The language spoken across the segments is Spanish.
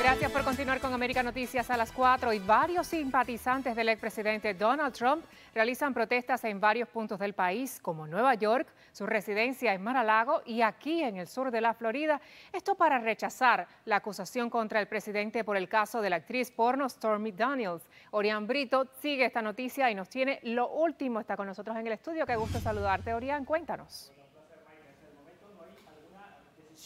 Gracias por continuar con América Noticias a las 4 y varios simpatizantes del expresidente Donald Trump realizan protestas en varios puntos del país, como Nueva York, su residencia en Mar-a-Lago y aquí en el sur de la Florida. Esto para rechazar la acusación contra el presidente por el caso de la actriz porno Stormy Daniels. Orián Brito sigue esta noticia y nos tiene lo último. Está con nosotros en el estudio. Qué gusto saludarte, Orián. Cuéntanos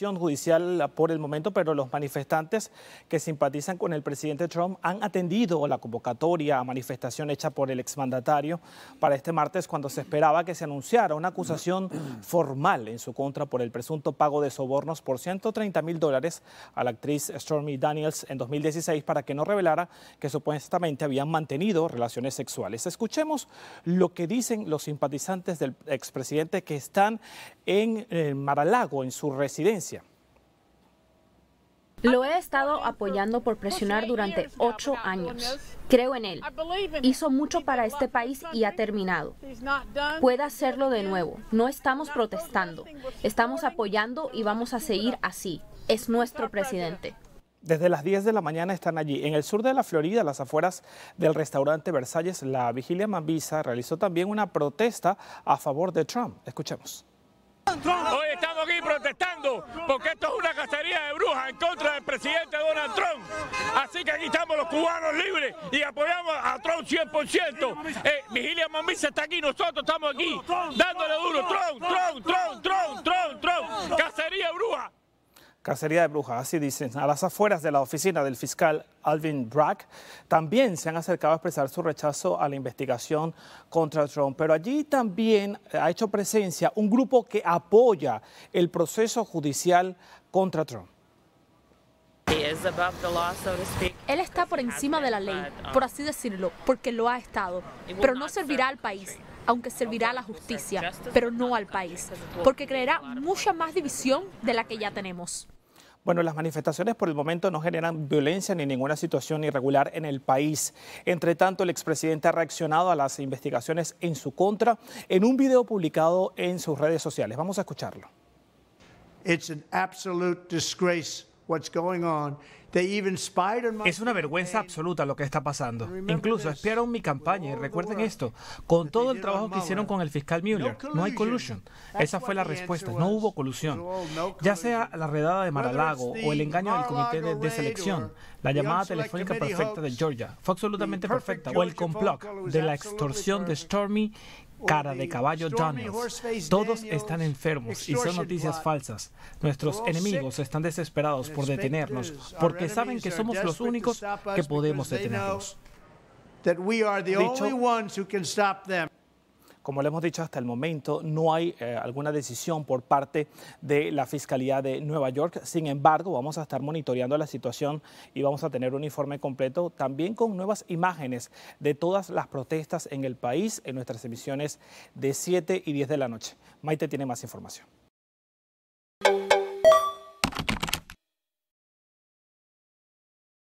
judicial por el momento, pero los manifestantes que simpatizan con el presidente Trump han atendido la convocatoria a manifestación hecha por el exmandatario para este martes cuando se esperaba que se anunciara una acusación formal en su contra por el presunto pago de sobornos por 130 mil dólares a la actriz Stormy Daniels en 2016 para que no revelara que supuestamente habían mantenido relaciones sexuales. Escuchemos lo que dicen los simpatizantes del expresidente que están en eh, Maralago, en su residencia lo he estado apoyando por presionar durante ocho años. Creo en él. Hizo mucho para este país y ha terminado. Puede hacerlo de nuevo. No estamos protestando. Estamos apoyando y vamos a seguir así. Es nuestro presidente. Desde las 10 de la mañana están allí. En el sur de la Florida, las afueras del restaurante Versalles, la vigilia Mambisa realizó también una protesta a favor de Trump. Escuchemos. Hoy estamos aquí protestando porque esto es una cacería de brujas en contra del presidente Donald Trump. Así que aquí estamos los cubanos libres y apoyamos a Trump 100%. Eh, Vigilia Mamisa está aquí, nosotros estamos aquí, dándole duro, a Trump, Cacería de brujas, así dicen. A las afueras de la oficina del fiscal Alvin Brack, también se han acercado a expresar su rechazo a la investigación contra Trump. Pero allí también ha hecho presencia un grupo que apoya el proceso judicial contra Trump. Él está por encima de la ley, por así decirlo, porque lo ha estado, pero no servirá al país, aunque servirá a la justicia, pero no al país, porque creará mucha más división de la que ya tenemos. Bueno, las manifestaciones por el momento no generan violencia ni ninguna situación irregular en el país. Entre tanto, el expresidente ha reaccionado a las investigaciones en su contra en un video publicado en sus redes sociales. Vamos a escucharlo. disgrace what's going on. Es una vergüenza absoluta lo que está pasando. Incluso espiaron mi campaña y recuerden esto, con todo el trabajo que hicieron con el fiscal Mueller, no hay colusión. Esa fue la respuesta, no hubo colusión. Ya sea la redada de Maralago o el engaño del comité de deselección, la llamada telefónica perfecta de Georgia fue absolutamente perfecta, o el complot de la extorsión de Stormy cara de caballo Daniels. Todos están enfermos y son noticias falsas. Nuestros enemigos están desesperados por detenernos porque saben que somos los únicos que podemos detenerlos. Como le hemos dicho hasta el momento, no hay eh, alguna decisión por parte de la Fiscalía de Nueva York. Sin embargo, vamos a estar monitoreando la situación y vamos a tener un informe completo también con nuevas imágenes de todas las protestas en el país en nuestras emisiones de 7 y 10 de la noche. Maite tiene más información.